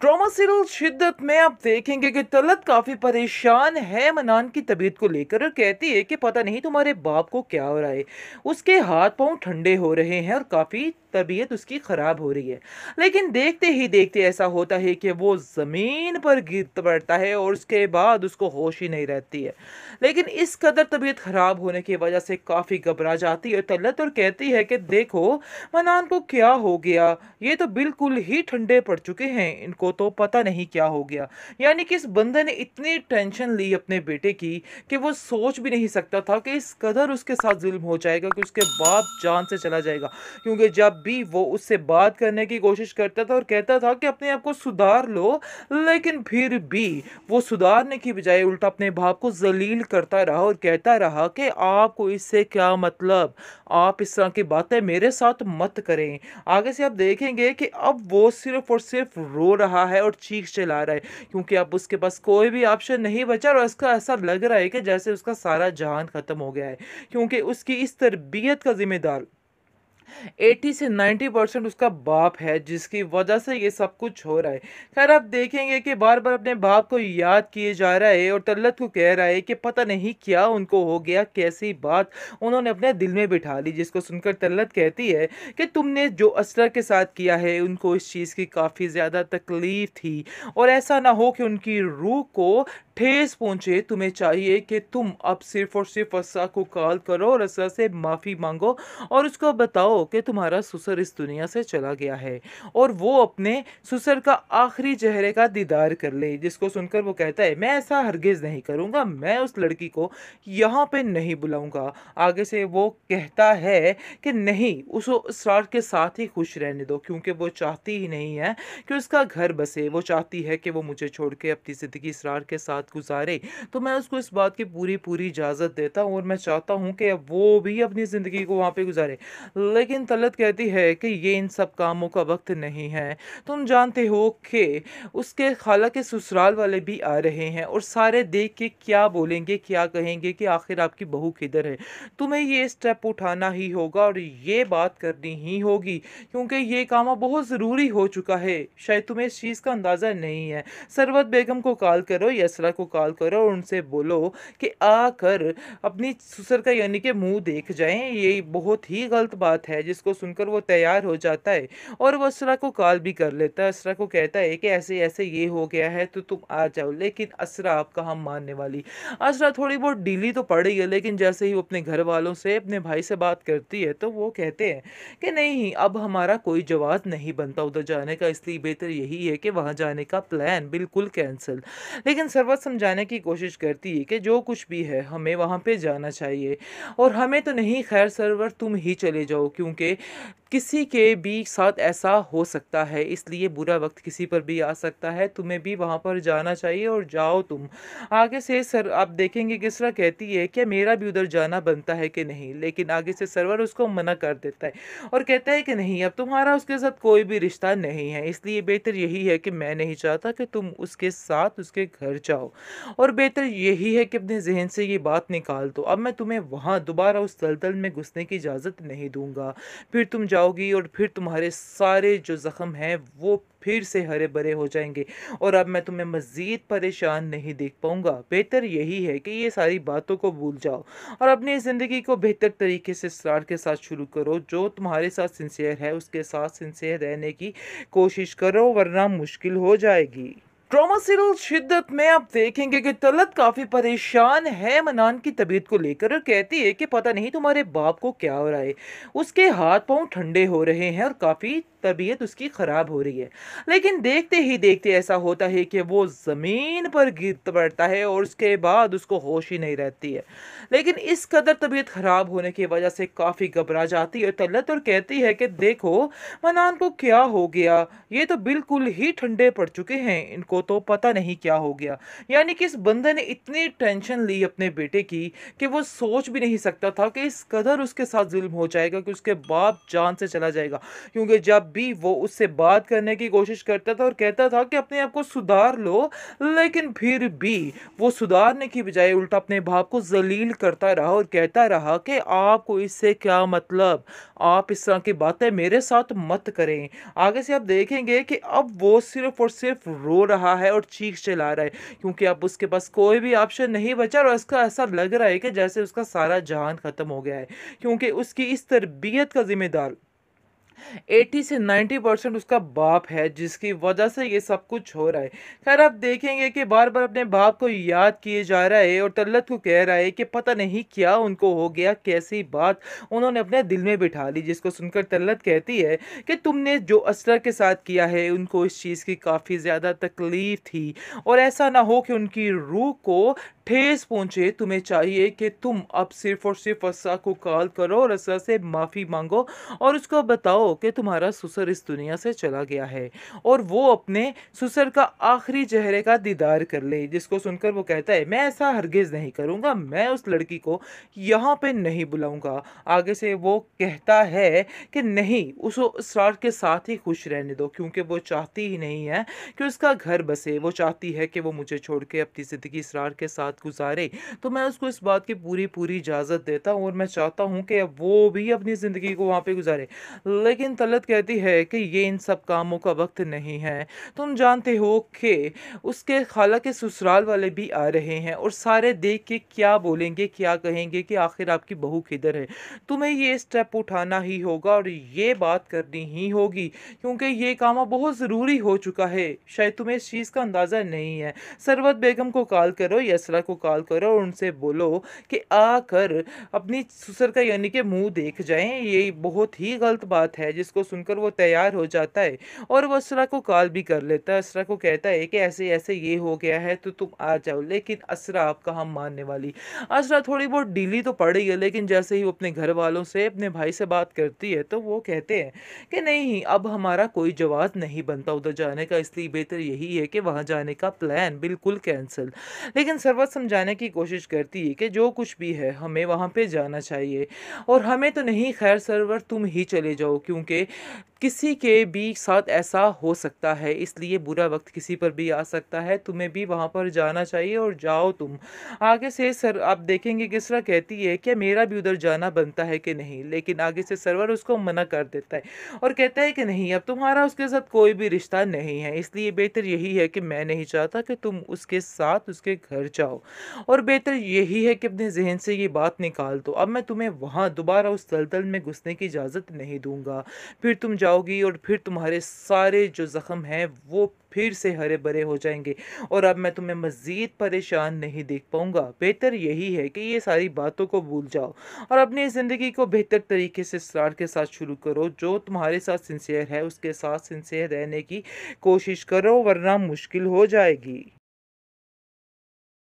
trauma serial शिद्दत में आप देखेंगे कि तलत काफ़ी परेशान है मनान की तबीयत को लेकर और कहती है कि पता नहीं तुम्हारे बाप को क्या हो रहा है उसके हाथ पाँव ठंडे हो रहे हैं और काफ़ी तबीयत उसकी ख़राब हो रही है लेकिन देखते ही देखते ऐसा होता है कि वो ज़मीन पर गिर पड़ता है और उसके बाद उसको होश ही नहीं रहती है लेकिन इस कदर तबीयत ख़राब होने की वजह से काफ़ी घबरा जाती है तलत और कहती है कि देखो मनान को क्या हो गया ये तो बिल्कुल ही ठंडे पड़ चुके हैं इनको तो पता नहीं क्या हो गया यानी कि इस बंदे ने इतनी टेंशन ली अपने बेटे की कि वो सोच भी नहीं सकता था कि इस कदर उसके साथ जुल्म हो जाएगा कि उसके बाप जान से चला जाएगा क्योंकि जब भी वो उससे बात करने की कोशिश करता था और कहता था कि अपने आप को सुधार लो लेकिन फिर भी वो सुधारने की बजाय उल्टा अपने बाप को जलील करता रहा और कहता रहा कि आपको इससे क्या मतलब आप इस तरह की बातें मेरे साथ मत करें आगे से आप देखेंगे कि अब वो सिर्फ और सिर्फ रो रहा रहा है और चीख चला रहा है क्योंकि अब उसके पास कोई भी ऑप्शन नहीं बचा और उसका ऐसा लग रहा है कि जैसे उसका सारा जहान ख़त्म हो गया है क्योंकि उसकी इस तरबियत का ज़िम्मेदार 80 से 90 परसेंट उसका बाप है जिसकी वजह से ये सब कुछ हो रहा है खैर आप देखेंगे कि बार बार अपने बाप को याद किए जा रहा है और तल्लत को कह रहा है कि पता नहीं क्या उनको हो गया कैसी बात उन्होंने अपने दिल में बिठा ली जिसको सुनकर तल्लत कहती है कि तुमने जो असर के साथ किया है उनको इस चीज़ की काफ़ी ज़्यादा तकलीफ़ थी और ऐसा ना हो कि उनकी रूह को ठेस पहुंचे तुम्हें चाहिए कि तुम अब सिर्फ और सिर्फ असा को कॉल करो और असा से माफ़ी मांगो और उसको बताओ कि तुम्हारा सुसर इस दुनिया से चला गया है और वो अपने सुसर का आखिरी चेहरे का दीदार कर ले जिसको सुनकर वो कहता है मैं ऐसा हरगिज़ नहीं करूँगा मैं उस लड़की को यहाँ पर नहीं बुलाऊँगा आगे से वो कहता है कि नहीं उस इसरार के साथ ही खुश रहने दो क्योंकि वो चाहती ही नहीं है कि उसका घर बसे वो चाहती है कि वो मुझे छोड़ के अपनी ज़िंदगी इसरार के साथ गुजारे तो मैं उसको इस बात की पूरी पूरी इजाज़त देता हूँ और मैं चाहता हूँ कि अब वो भी अपनी ज़िंदगी को वहाँ पर गुजारे लेकिन तलत कहती है कि ये इन सब कामों का वक्त नहीं है तुम जानते हो कि उसके खाला के ससुराल वाले भी आ रहे हैं और सारे देख के क्या बोलेंगे क्या कहेंगे कि आखिर आपकी बहू किधर है तुम्हें ये स्टेप उठाना ही होगा और ये बात करनी ही होगी क्योंकि ये काम बहुत ज़रूरी हो चुका है शायद तुम्हें इस चीज़ का अंदाज़ा नहीं है सरवत बेगम को कॉल करो यसरा को कॉल करो और उनसे बोलो कि आकर अपनी ससुर का यानी कि मुंह देख जाएं ये बहुत ही गलत बात है जिसको सुनकर वो तैयार हो जाता है और वह असरा को कॉल भी कर लेता है असरा को कहता है कि ऐसे ऐसे ये हो गया है तो तुम आ जाओ लेकिन असरा आपका हम मानने वाली असरा थोड़ी बहुत डीली तो पड़ गई है लेकिन जैसे ही वो अपने घर वालों से अपने भाई से बात करती है तो वो कहते हैं कि नहीं अब हमारा कोई जवाब नहीं बनता उधर जाने का इसलिए बेहतर यही है कि वहाँ जाने का प्लान बिल्कुल कैंसिल लेकिन सरवत बात समझाने की कोशिश करती है कि जो कुछ भी है हमें वहाँ पे जाना चाहिए और हमें तो नहीं खैर सरवर तुम ही चले जाओ क्योंकि किसी के भी साथ ऐसा हो सकता है इसलिए बुरा वक्त किसी पर भी आ सकता है तुम्हें भी वहाँ पर जाना चाहिए और जाओ तुम आगे से सर आप देखेंगे किस तरह कहती है कि मेरा भी उधर जाना बनता है कि नहीं लेकिन आगे से सर्वर उसको मना कर देता है और कहता है कि नहीं अब तुम्हारा उसके साथ कोई भी रिश्ता नहीं है इसलिए बेहतर यही है कि मैं नहीं चाहता कि तुम उसके साथ उसके घर जाओ और बेहतर यही है कि अपने जहन से ये बात निकाल दो अब मैं तुम्हें वहाँ दोबारा उस दलदल में घुसने की इजाज़त नहीं दूँगा फिर तुम जाओगी और फिर तुम्हारे सारे जो ज़ख़म हैं वो फिर से हरे भरे हो जाएंगे और अब मैं तुम्हें मज़ीद परेशान नहीं देख पाऊँगा बेहतर यही है कि ये सारी बातों को भूल जाओ और अपनी ज़िंदगी को बेहतर तरीके से इसरार के साथ शुरू करो जो तुम्हारे साथ सिंसियर है उसके साथ सिंसियर रहने की कोशिश करो वरना मुश्किल हो जाएगी ट्रामा सीरियल शिद्दत में आप देखेंगे कि तलत काफ़ी परेशान है मनान की तबीयत को लेकर और कहती है कि पता नहीं तुम्हारे बाप को क्या हो रहा है उसके हाथ पाँव ठंडे हो रहे हैं और काफ़ी तबीयत उसकी ख़राब हो रही है लेकिन देखते ही देखते ऐसा होता है कि वो ज़मीन पर गिर पड़ता है और उसके बाद उसको होश ही नहीं रहती है लेकिन इस कदर तबीयत ख़राब होने की वजह से काफ़ी घबरा जाती है तलत और कहती है कि देखो मनान को क्या हो गया ये तो बिल्कुल ही ठंडे पड़ चुके हैं इनको तो पता नहीं क्या हो गया यानी कि इस बंदे ने इतनी टेंशन ली अपने बेटे की कि वो सोच भी नहीं सकता था कि इस कदर उसके साथ जुल्म हो जाएगा कि उसके बाप जान से चला जाएगा क्योंकि जब भी वो उससे बात करने की कोशिश करता था और कहता था कि अपने आप को सुधार लो लेकिन फिर भी वो सुधारने की बजाय उल्टा अपने भाप को जलील करता रहा और कहता रहा कि आपको इससे क्या मतलब आप इस तरह की बातें मेरे साथ मत करें आगे से आप देखेंगे कि अब वो सिर्फ और सिर्फ रो रहा है और चीख चला रहा है क्योंकि अब उसके पास कोई भी ऑप्शन नहीं बचा और उसका ऐसा लग रहा है कि जैसे उसका सारा जहान ख़त्म हो गया है क्योंकि उसकी इस तरबियत का ज़िम्मेदार 80 से 90 परसेंट उसका बाप है जिसकी वजह से ये सब कुछ हो रहा है खैर आप देखेंगे कि बार बार अपने बाप को याद किए जा रहा है और तल्लत को कह रहा है कि पता नहीं क्या उनको हो गया कैसी बात उन्होंने अपने दिल में बिठा ली जिसको सुनकर तल्लत कहती है कि तुमने जो असर के साथ किया है उनको इस चीज़ की काफ़ी ज़्यादा तकलीफ़ थी और ऐसा ना हो कि उनकी रूह को ठेस पहुंचे तुम्हें चाहिए कि तुम अब सिर्फ और सिर्फ असा को कॉल करो और असा से माफ़ी मांगो और उसको बताओ कि तुम्हारा सुसर इस दुनिया से चला गया है और वो अपने सुसर का आखिरी चेहरे का दीदार कर ले जिसको सुनकर वो कहता है मैं ऐसा हरगिज़ नहीं करूँगा मैं उस लड़की को यहाँ पर नहीं बुलाऊँगा आगे से वो कहता है कि नहीं उस स्टार के साथ ही खुश रहने दो क्योंकि वो चाहती ही नहीं है कि उसका घर बसे वो चाहती है कि वो मुझे छोड़ के अपनी ज़िंदगी इसरार के साथ गुजारे तो मैं उसको इस बात की पूरी पूरी इजाज़त देता हूँ और मैं चाहता हूँ कि अब वो भी अपनी ज़िंदगी को वहाँ पर गुजारे लेकिन तलत कहती है कि ये इन सब कामों का वक्त नहीं है तुम जानते हो कि उसके खाला के ससुराल वाले भी आ रहे हैं और सारे देख के क्या बोलेंगे क्या कहेंगे कि आखिर आपकी बहू किधर है तुम्हें ये स्टेप उठाना ही होगा और ये बात करनी ही होगी क्योंकि ये काम बहुत ज़रूरी हो चुका है शायद तुम्हें इस चीज़ का अंदाज़ा नहीं है सरवत बेगम को कॉल करो यसरा को कॉल करो और उनसे बोलो कि आकर अपनी ससुर का यानी कि मुंह देख जाएं ये बहुत ही गलत बात है जिसको सुनकर वो तैयार हो जाता है और वह असरा को कॉल भी कर लेता है असरा को कहता है कि ऐसे ऐसे ये हो गया है तो तुम आ जाओ लेकिन असरा आपका हम मानने वाली असरा थोड़ी बहुत डीली तो पड़ गई है लेकिन जैसे ही वो अपने घर वालों से अपने भाई से बात करती है तो वो कहते हैं कि नहीं अब हमारा कोई जवाब नहीं बनता उधर जाने का इसलिए बेहतर यही है कि वहाँ जाने का प्लान बिल्कुल कैंसिल लेकिन सरवत बात समझाने की कोशिश करती है कि जो कुछ भी है हमें वहाँ पे जाना चाहिए और हमें तो नहीं खैर सरवर तुम ही चले जाओ क्योंकि किसी के भी साथ ऐसा हो सकता है इसलिए बुरा वक्त किसी पर भी आ सकता है तुम्हें भी वहाँ पर जाना चाहिए और जाओ तुम आगे से सर आप देखेंगे किस तरह कहती है कि मेरा भी उधर जाना बनता है कि नहीं लेकिन आगे से सर्वर उसको मना कर देता है और कहता है कि नहीं अब तुम्हारा उसके साथ कोई भी रिश्ता नहीं है इसलिए बेहतर यही है कि मैं नहीं चाहता कि तुम उसके साथ उसके घर जाओ और बेहतर यही है कि अपने जहन से ये बात निकाल दो अब मैं तुम्हें वहाँ दोबारा उस दलदल में घुसने की इजाज़त नहीं दूँगा फिर तुम जाओगी और फिर तुम्हारे सारे जो ज़ख़म हैं वो फिर से हरे भरे हो जाएंगे और अब मैं तुम्हें मज़ीद परेशान नहीं देख पाऊँगा बेहतर यही है कि ये सारी बातों को भूल जाओ और अपनी ज़िंदगी को बेहतर तरीके से स्टार के साथ शुरू करो जो तुम्हारे साथ सिंसियर है उसके साथ सिंसियर रहने की कोशिश करो वरना मुश्किल हो जाएगी